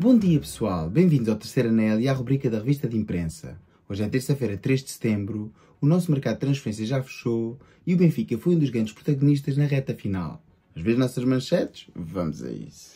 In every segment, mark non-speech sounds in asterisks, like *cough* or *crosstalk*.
Bom dia, pessoal. Bem-vindos ao Terceiro Anel e à rubrica da revista de imprensa. Hoje é terça-feira, 3 de setembro, o nosso mercado de transferências já fechou e o Benfica foi um dos grandes protagonistas na reta final. Às vezes nossas manchetes? Vamos a isso.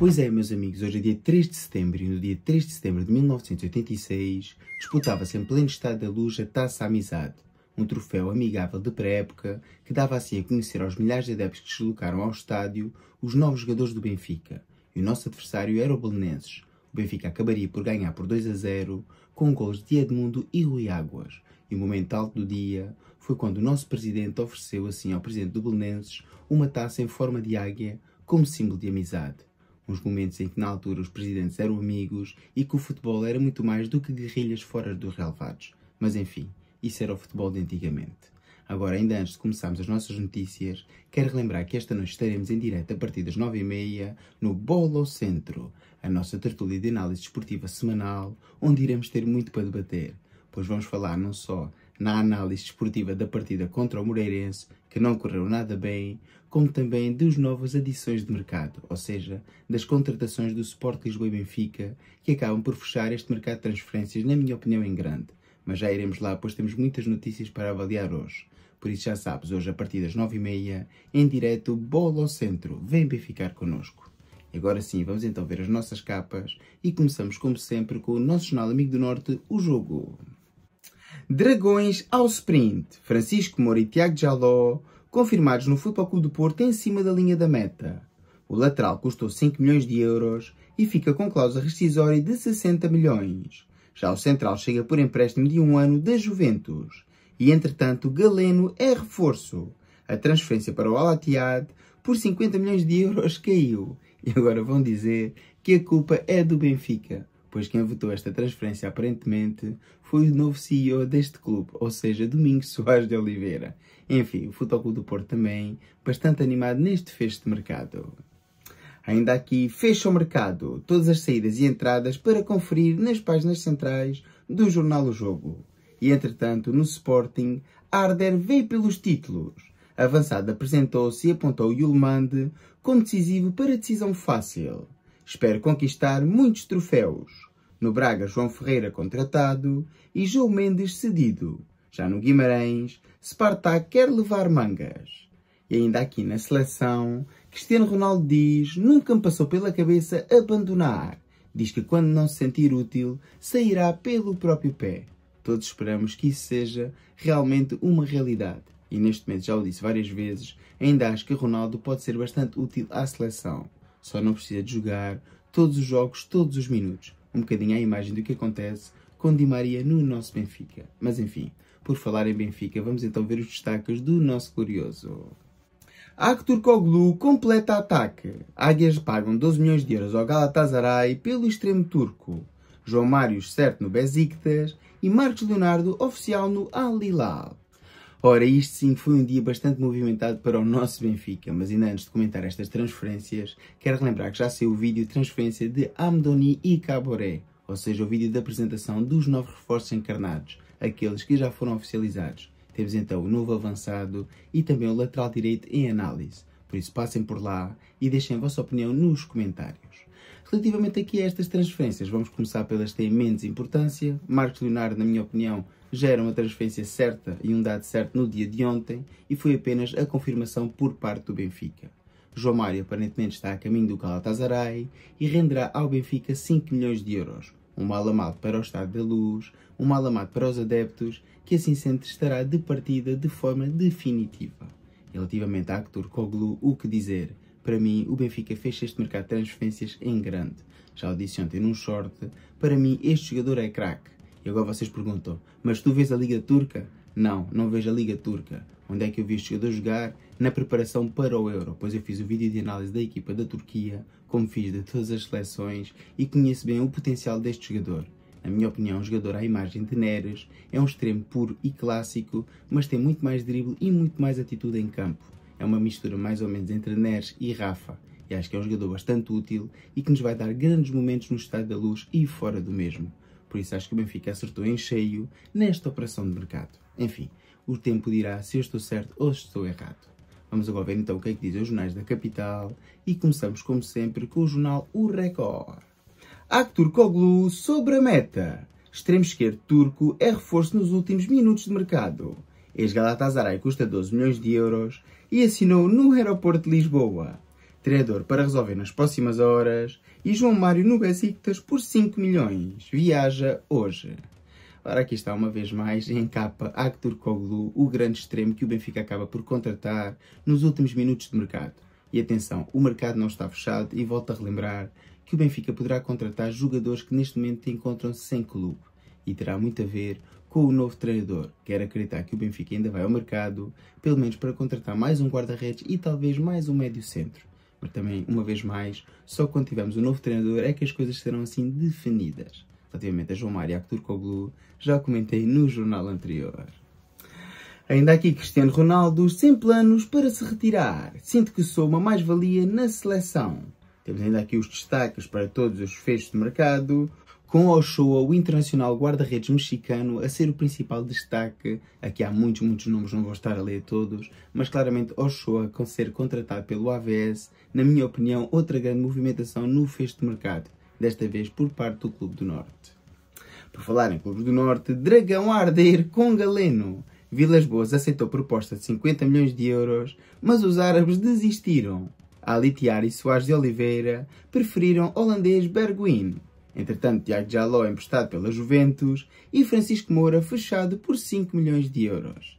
Pois é, meus amigos, hoje é dia 3 de setembro e no dia 3 de setembro de 1986 disputava-se em pleno estado da luz a Taça Amizade, um troféu amigável de pré-época que dava assim a conhecer aos milhares de adeptos que se deslocaram ao estádio os novos jogadores do Benfica. E o nosso adversário era o Belenenses. O Benfica acabaria por ganhar por 2 a 0 com gols de Edmundo e Rui Águas. E o momento alto do dia foi quando o nosso presidente ofereceu assim ao presidente do Belenenses uma taça em forma de águia como símbolo de amizade uns momentos em que na altura os presidentes eram amigos e que o futebol era muito mais do que guerrilhas fora dos relevados. Mas enfim, isso era o futebol de antigamente. Agora, ainda antes de começarmos as nossas notícias, quero relembrar que esta noite estaremos em direto a partir das 9h30 no Bolo Centro, a nossa tertúlia de análise esportiva semanal, onde iremos ter muito para debater, pois vamos falar não só na análise esportiva da partida contra o Moreirense, que não correu nada bem, como também dos novas adições de mercado, ou seja, das contratações do Sport Lisboa e Benfica, que acabam por fechar este mercado de transferências, na minha opinião, em grande. Mas já iremos lá, pois temos muitas notícias para avaliar hoje. Por isso já sabes, hoje a partir das 9h30, em direto, bola ao centro. Vem ficar connosco. E agora sim, vamos então ver as nossas capas e começamos, como sempre, com o nosso jornal amigo do Norte, o jogo. Dragões ao sprint. Francisco Moura e Tiago Jaló confirmados no Futebol Clube do Porto em cima da linha da meta. O lateral custou 5 milhões de euros e fica com cláusula rescisória de 60 milhões. Já o central chega por empréstimo de um ano da Juventus. E entretanto, Galeno é reforço. A transferência para o al por 50 milhões de euros *laughs* caiu. E agora vão dizer que a culpa é do Benfica pois quem votou esta transferência aparentemente foi o novo CEO deste clube, ou seja, Domingos Soares de Oliveira. Enfim, o Futebol do Porto também bastante animado neste fecho de mercado. Ainda aqui fecha o mercado, todas as saídas e entradas para conferir nas páginas centrais do jornal O Jogo. E entretanto, no Sporting, Arder veio pelos títulos. Avançado apresentou-se e apontou Yulmande como decisivo para decisão fácil. Espero conquistar muitos troféus. No Braga, João Ferreira contratado e João Mendes cedido. Já no Guimarães, Spartak quer levar mangas. E ainda aqui na seleção, Cristiano Ronaldo diz nunca me passou pela cabeça abandonar. Diz que quando não se sentir útil, sairá pelo próprio pé. Todos esperamos que isso seja realmente uma realidade. E neste momento já o disse várias vezes, ainda acho que Ronaldo pode ser bastante útil à seleção. Só não precisa de jogar todos os jogos, todos os minutos. Um bocadinho à imagem do que acontece com Di Maria no nosso Benfica. Mas enfim, por falar em Benfica, vamos então ver os destaques do nosso glorioso. Akhtur Koglu completa ataque. Águias pagam 12 milhões de euros ao Galatasaray pelo extremo turco. João Mário certo no Besiktas e Marcos Leonardo oficial no Al Hilal. Ora, isto sim foi um dia bastante movimentado para o nosso Benfica, mas ainda antes de comentar estas transferências, quero relembrar que já saiu o vídeo de transferência de Amdoni e Caboré, ou seja, o vídeo da apresentação dos novos reforços encarnados, aqueles que já foram oficializados. Temos então o novo avançado e também o lateral direito em análise. Por isso passem por lá e deixem a vossa opinião nos comentários. Relativamente aqui a estas transferências, vamos começar pelas que têm menos importância. Marcos Leonardo, na minha opinião, já era uma transferência certa e um dado certo no dia de ontem e foi apenas a confirmação por parte do Benfica. João Mário aparentemente está a caminho do Galatasaray e renderá ao Benfica 5 milhões de euros. Um mal amado para o Estado da Luz, um mal amado para os adeptos, que assim sempre estará de partida de forma definitiva. Relativamente à Actor Koglu, o que dizer? Para mim, o Benfica fez este mercado de transferências em grande. Já o disse ontem num short, para mim este jogador é craque. E agora vocês perguntam, mas tu vês a Liga Turca? Não, não vejo a Liga Turca. Onde é que eu vi este jogador jogar? Na preparação para o Euro, pois eu fiz o vídeo de análise da equipa da Turquia, como fiz de todas as seleções, e conheço bem o potencial deste jogador. Na minha opinião, um jogador à imagem de Neres, é um extremo puro e clássico, mas tem muito mais drible e muito mais atitude em campo é uma mistura mais ou menos entre Neres e Rafa, e acho que é um jogador bastante útil e que nos vai dar grandes momentos no estado da luz e fora do mesmo. Por isso acho que o Benfica acertou em cheio nesta operação de mercado. Enfim, o tempo dirá se eu estou certo ou se estou errado. Vamos agora ver então o que é que dizem os jornais da capital e começamos, como sempre, com o jornal O Record. Actur Koglu sobre a meta. Extremo esquerdo turco é reforço nos últimos minutos de mercado ex-Galatasaray, custa 12 milhões de euros e assinou no aeroporto de Lisboa. Treinador para resolver nas próximas horas e João Mário no Besiktas por 5 milhões. Viaja hoje. Ora, aqui está uma vez mais em capa Actor Koglu, o grande extremo que o Benfica acaba por contratar nos últimos minutos de mercado. E atenção, o mercado não está fechado e volto a relembrar que o Benfica poderá contratar jogadores que neste momento encontram-se sem clube e terá muito a ver com o novo treinador. Quero acreditar que o Benfica ainda vai ao mercado, pelo menos para contratar mais um guarda-redes e talvez mais um médio-centro. Mas também, uma vez mais, só quando tivermos o um novo treinador é que as coisas serão assim definidas. Relativamente a João Mário e a Koglu, já comentei no jornal anterior. Ainda aqui Cristiano Ronaldo, sem planos para se retirar. Sinto que sou uma mais-valia na seleção. Temos ainda aqui os destaques para todos os fechos de mercado com Ochoa, o internacional guarda-redes mexicano, a ser o principal destaque. Aqui há muitos, muitos nomes, não vou estar a ler todos, mas claramente Ochoa, com ser contratado pelo AVS, na minha opinião, outra grande movimentação no fecho de mercado, desta vez por parte do Clube do Norte. Por falar em Clube do Norte, Dragão a arder com Galeno. Vilas Boas aceitou proposta de 50 milhões de euros, mas os árabes desistiram. Alitiar e Soares de Oliveira preferiram holandês Berguin, Entretanto, Tiago Jaló é emprestado pela Juventus e Francisco Moura fechado por 5 milhões de euros.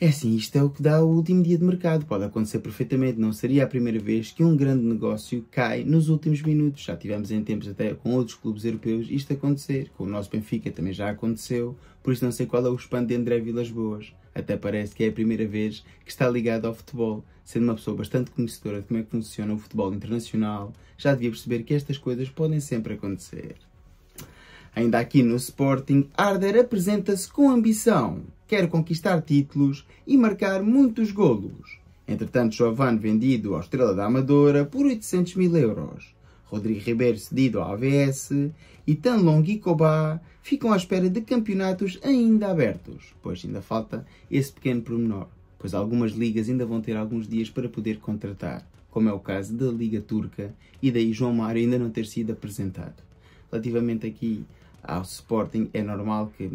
É assim, isto é o que dá o último dia de mercado. Pode acontecer perfeitamente, não seria a primeira vez que um grande negócio cai nos últimos minutos. Já tivemos em tempos até com outros clubes europeus isto acontecer. Com o nosso Benfica também já aconteceu, por isso não sei qual é o espanto de André Vilas Boas. Até parece que é a primeira vez que está ligado ao futebol. Sendo uma pessoa bastante conhecedora de como é que funciona o futebol internacional, já devia perceber que estas coisas podem sempre acontecer. Ainda aqui no Sporting, Arder apresenta-se com ambição. Quer conquistar títulos e marcar muitos golos. Entretanto, Giovanni vendido ao Estrela da Amadora por 800 mil euros. Rodrigo Ribeiro cedido ao AVS e Tanlong Kobá ficam à espera de campeonatos ainda abertos, pois ainda falta esse pequeno promenor, pois algumas ligas ainda vão ter alguns dias para poder contratar, como é o caso da Liga Turca e daí João Mário ainda não ter sido apresentado. Relativamente aqui ao Sporting, é normal que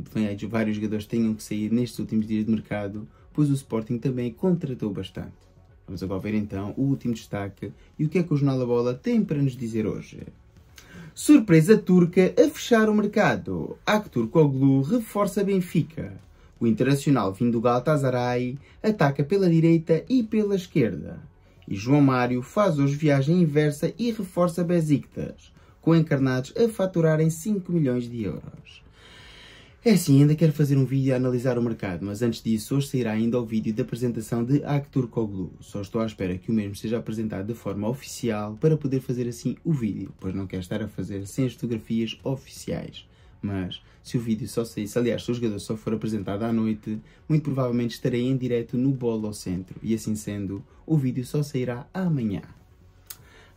vários jogadores tenham que sair nestes últimos dias de mercado, pois o Sporting também contratou bastante. Vamos agora ver então o último destaque e o que é que o Jornal da Bola tem para nos dizer hoje. Surpresa turca a fechar o mercado. Aktur Koglu reforça Benfica. O internacional vindo do Galatasaray ataca pela direita e pela esquerda. E João Mário faz hoje viagem inversa e reforça Besiktas, com encarnados a faturarem 5 milhões de euros. É sim, ainda quero fazer um vídeo a analisar o mercado, mas antes disso, hoje sairá ainda o vídeo da apresentação de Actur Koglu. Só estou à espera que o mesmo seja apresentado de forma oficial para poder fazer assim o vídeo, pois não quero estar a fazer sem as fotografias oficiais. Mas, se o vídeo só saísse, aliás, se o jogador só for apresentado à noite, muito provavelmente estarei em direto no Bolo ao Centro, e assim sendo, o vídeo só sairá amanhã.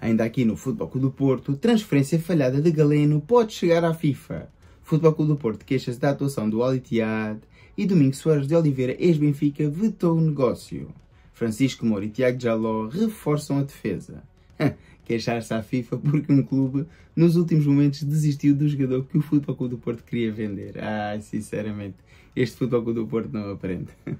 Ainda aqui no Futebol do Porto, transferência falhada de Galeno pode chegar à FIFA. Futebol Clube do Porto queixa-se da atuação do Alitiad e Domingos Soares de Oliveira, ex-Benfica, vetou o negócio. Francisco Moura e Tiago Jaló reforçam a defesa. Queixar-se à FIFA porque um clube, nos últimos momentos, desistiu do jogador que o Futebol Clube do Porto queria vender. Ai, sinceramente, este Futebol Clube do Porto não aprende. *laughs*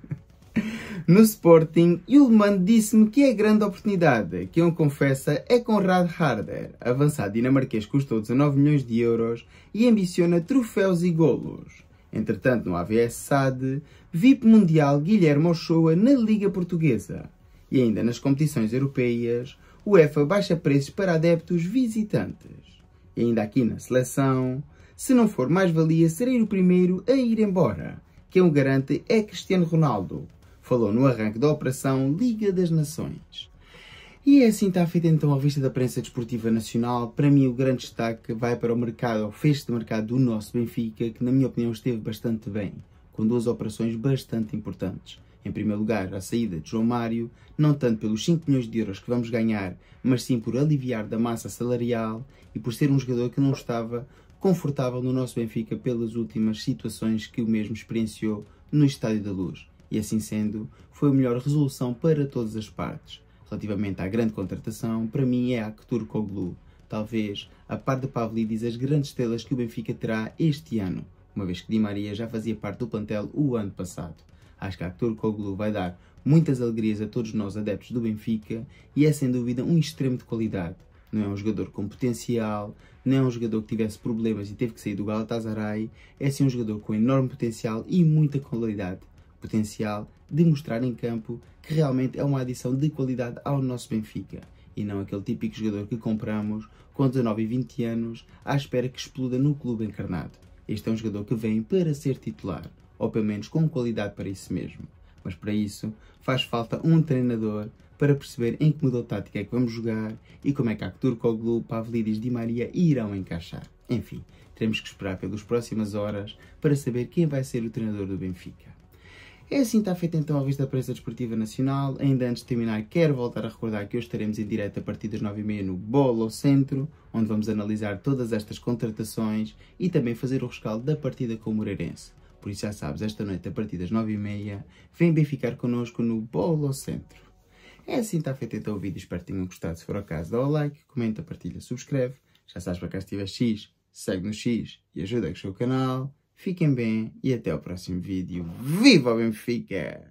No Sporting, Yulman disse-me que é grande oportunidade. Quem confessa é Conrad Harder. Avançado dinamarquês custou 19 milhões de euros e ambiciona troféus e golos. Entretanto, no AVS SAD, VIP Mundial Guilherme Ochoa na Liga Portuguesa. E ainda nas competições europeias, o EFA baixa preços para adeptos visitantes. E ainda aqui na seleção, se não for mais-valia, serei o primeiro a ir embora. Quem o garante é Cristiano Ronaldo, falou no arranque da operação Liga das Nações. E é assim que está feita então a vista da prensa desportiva nacional. Para mim, o grande destaque vai para o mercado, ao fecho de mercado do nosso Benfica, que, na minha opinião, esteve bastante bem, com duas operações bastante importantes. Em primeiro lugar, a saída de João Mário, não tanto pelos 5 milhões de euros que vamos ganhar, mas sim por aliviar da massa salarial e por ser um jogador que não estava confortável no nosso Benfica pelas últimas situações que o mesmo experienciou no Estádio da Luz e, assim sendo, foi a melhor resolução para todas as partes. Relativamente à grande contratação, para mim é a Akhtur Koglu, talvez, a par de Pavlidis, as grandes estrelas que o Benfica terá este ano, uma vez que Di Maria já fazia parte do plantel o ano passado. Acho que a Akhtur Koglu vai dar muitas alegrias a todos nós adeptos do Benfica e é sem dúvida um extremo de qualidade. Não é um jogador com potencial, não é um jogador que tivesse problemas e teve que sair do Galatasaray, é sim um jogador com enorme potencial e muita qualidade potencial de mostrar em campo que realmente é uma adição de qualidade ao nosso Benfica e não aquele típico jogador que compramos com 19 e 20 anos à espera que exploda no clube encarnado. Este é um jogador que vem para ser titular, ou pelo menos com qualidade para isso mesmo. Mas para isso faz falta um treinador para perceber em que modelo tático é que vamos jogar e como é que Artur Koglu, Pavlidis, Di Maria irão encaixar. Enfim, teremos que esperar pelas próximas horas para saber quem vai ser o treinador do Benfica. É assim que está feita então a vista da Prensa Desportiva Nacional. Ainda antes de terminar, quero voltar a recordar que hoje estaremos em direto a partir das 9h30 no Bolo Centro, onde vamos analisar todas estas contratações e também fazer o rescaldo da partida com o Moreirense. Por isso já sabes, esta noite a partir das 9h30, vem bem ficar connosco no Bolo Centro. É assim que está feito então o vídeo, espero que tenham gostado. Se for o caso, dá o like, comenta, partilha, subscreve. Já sabes para cá se tiver X, segue no X e ajuda a crescer o canal. Fiquem bem e até o próximo vídeo. Viva Benfica!